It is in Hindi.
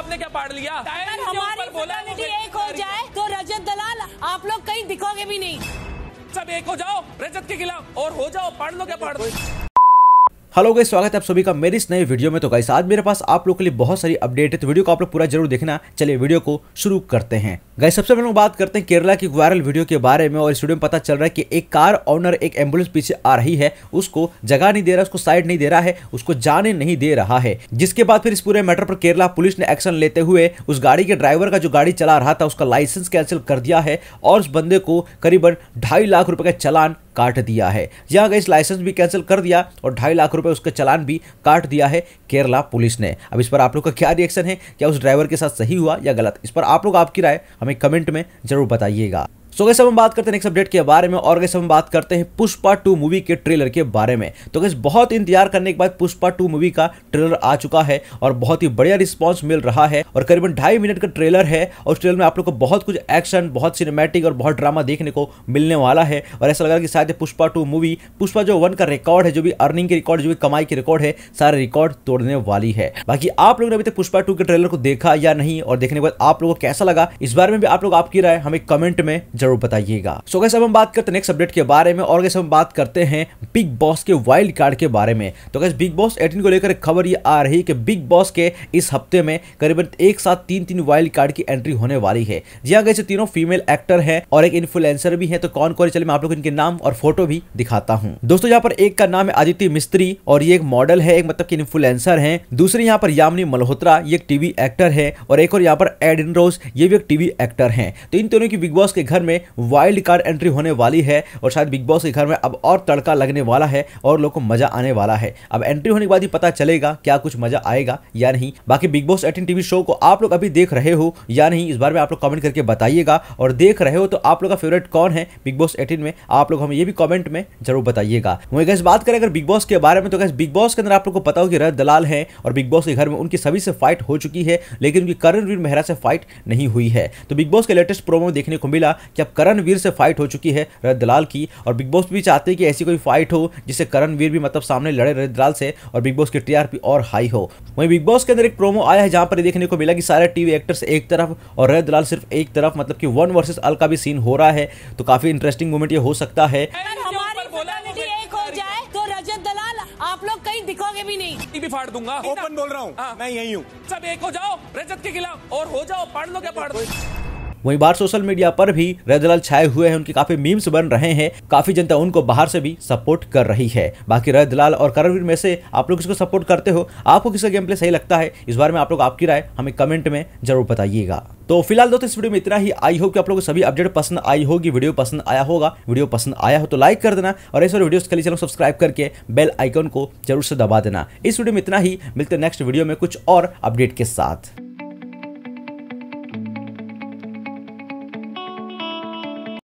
आपने क्या पाड़ लिया हमारे बोला तो एक हो जाए तो रजत दलाल आप लोग कहीं दिखोगे भी नहीं सब एक हो जाओ रजत के खिलाफ और हो जाओ पाड़ लो क्या पाड़ दो हेलो गई स्वागत है आप सभी का मेरे इस नए वीडियो में तो गाइस आज मेरे पास आप लोगों के लिए बहुत सारी अपडेट है तो वीडियो को आप लोग पूरा जरूर देखना चलिए वीडियो को शुरू करते हैं गाइस सबसे पहले हम बात करते हैं केरला की वायरल वीडियो के बारे में और इस वीडियो में पता चल रहा है कि एक कार ऑनर एक एम्बुलेंस पीछे आ रही है उसको जगह नहीं दे रहा उसको साइड नहीं दे रहा है उसको जाने नहीं दे रहा है जिसके बाद फिर इस पूरे मैटर पर केरला पुलिस ने एक्शन लेते हुए उस गाड़ी के ड्राइवर का जो गाड़ी चला रहा था उसका लाइसेंस कैंसिल कर दिया है और उस बंदे को करीबन ढाई लाख रुपए का चलान काट दिया है यहाँ गई लाइसेंस भी कैंसिल कर दिया और ढाई लाख रुपए उसका चलान भी काट दिया है केरला पुलिस ने अब इस पर आप लोग का क्या रिएक्शन है क्या उस ड्राइवर के साथ सही हुआ या गलत इस पर आप लोग आपकी राय हमें कमेंट में जरूर बताइएगा सो कैसे हम बात करते हैं नेक्स्ट अपडेट के बारे में और कैसे हम बात करते हैं पुष्पा टू मूवी के ट्रेलर के बारे में तो कैसे बहुत इंतजार करने के बाद पुष्पा टू मूवी का ट्रेलर आ चुका है और बहुत ही बढ़िया रिस्पॉन्स मिल रहा है और करीबन ढाई मिनट का ट्रेलर है और ट्रेलर में आप लोग को बहुत कुछ एक्शन बहुत सिनेमेटिक और बहुत ड्रामा देखने को मिलने वाला है और ऐसा लगा कि शायद पुष्पा टू मूवी पुष्पा जो वन का रिकॉर्ड है जो भी अर्निंग के रिकॉर्ड जो भी कमाई के रिकॉर्ड है सारे रिकॉर्ड तोड़ने वाली है बाकी आप लोगों ने अभी तक पुष्पा टू के ट्रेलर को देखा या नहीं और देखने के बाद आप लोगों को कैसा लगा इस बारे में भी आप लोग आपकी राय हमें कमेंट में जरूर जरूर बताइएगा सो गैस अब हम बात करते हैं नेक्स्ट अपडेट के बारे में और गैस हम बात करते हैं बिग बॉस के वाइल्ड कार्ड के बारे में तो गैस बिग बॉस एटीन को लेकर खबर ये आ रही है कि बिग बॉस के इस हफ्ते में करीबन एक साथ तीन तीन वाइल्ड कार्ड की एंट्री होने वाली है जी हाँ गैसे तीनों फीमेल एक्टर है और एक इन्फ्लुएंसर भी है तो कौन कौन चले मैं आप लोग इनके नाम और फोटो भी दिखाता हूँ दोस्तों यहाँ पर एक का नाम है आदित्य मिस्त्री और ये एक मॉडल है एक मतलब की इन्फ्लुएंसर है दूसरी यहाँ पर यामिनी मल्होत्रा ये एक टीवी एक्टर है और एक और यहाँ पर एडिन रोज ये भी एक टीवी एक्टर है तो इन तीनों की बिग बॉस के घर में वाइल्ड कार्ड एंट्री होने वाली है और शायद बिग बॉस के घर में अब और तड़का लगने वाला है और लोगों को मजा आने वाला है अब एंट्री होने के बाद ही पता चलेगा क्या कुछ मजा आएगा या नहीं बाकी Bigg Boss eighteen TV show को आप लोग अभी देख रहे हो या नहीं इस बारे में आप लोग कमेंट करके बताइएगा और देख रहे हो तो आप लोग का फेवरेट कौन है बिग बॉस एटीन में आप लोग हमें ये भी कॉमेंट में जरूर बताइएगा वही कैसे बात करें अगर बिग बॉस के बारे में तो कैसे बिग बॉस के अंदर आप लोग को पता हो कि रह दलाल है और बिग बॉस के घर में उनकी सभी से फाइट हो चुकी है लेकिन उनकी करण वीर मेहरा से फाइट नहीं हुई है तो बिग बॉस के लेटेस्ट प्रोमो देखने को मिला जब करण वीर से फाइट हो चुकी है रजत दलाल की और बिग बॉस भी चाहते हैं कि ऐसी कोई फाइट हो जिससे करण वीर भी मतलब सामने लड़े रजत दलाल से और बिग बॉस की टीआरपी और हाई हो वहीं बिग बॉस के अंदर एक प्रोमो आया है जहां पर देखने को मिला कि सारे टीवी एक्टर्स एक तरफ और रजत दलाल सिर्फ एक तरफ मतलब कि वन वर्सेज अल का भी सीन हो रहा है तो काफी इंटरेस्टिंग मूवमेंट ये हो सकता है तो आप लोग कहीं दिखोगे भी नहीं टीवी फाड़ दूंगा ओपन बोल रहा हूँ हाँ। मैं यही हूँ सब एक हो जाओ रजत के खिलाफ और हो जाओ पढ़ लो क्या पढ़ लो वहीं बाहर सोशल मीडिया पर भी रजलाल छाए हुए हैं उनके काफी मीम्स बन रहे हैं काफी जनता उनको बाहर से भी सपोर्ट कर रही है बाकी रजलाल और करणवीर में से आप लोग किसको सपोर्ट करते हो आपको किसका गेम प्ले सही लगता है इस बारे में आप लोग आपकी राय हमें कमेंट में जरूर बताइएगा तो फिलहाल दोस्तों इस वीडियो में इतना ही आई हो कि आप लोगों को सभी अपडेट पसंद आई होगी वीडियो पसंद आया होगा वीडियो पसंद आया हो तो लाइक कर देना और ऐसे वीडियोस के लिए चैनल सब्सक्राइब करके बेल आइकन को जरूर से दबा देना इस वीडियो में इतना ही मिलते नेक्स्ट वीडियो में कुछ और अपडेट के साथ